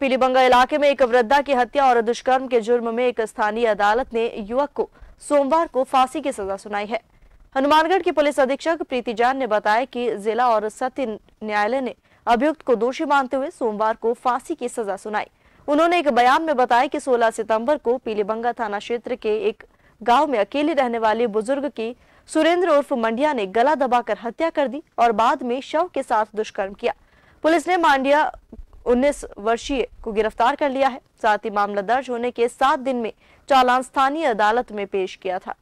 पीलीबंगा इलाके में एक वृद्धा की हत्या और दुष्कर्म के जुर्म में एक स्थानीय अदालत ने युवक को सोमवार को फांसी की सजा सुनाई है हनुमानगढ़ की पुलिस अधीक्षक प्रीति जान ने बताया कि जिला और सत्य न्यायालय ने अभियुक्त को दोषी मानते हुए सोमवार को फांसी की सजा सुनाई उन्होंने एक बयान में बताया कि 16 सितंबर को पीलीबंगा थाना क्षेत्र के एक गांव में अकेले रहने वाले बुजुर्ग की सुरेंद्र उर्फ मंडिया ने गला दबाकर हत्या कर दी और बाद में शव के साथ दुष्कर्म किया पुलिस ने मांडिया 19 वर्षीय को गिरफ्तार कर लिया है साथ ही मामला दर्ज होने के सात दिन में चालान स्थानीय अदालत में पेश किया था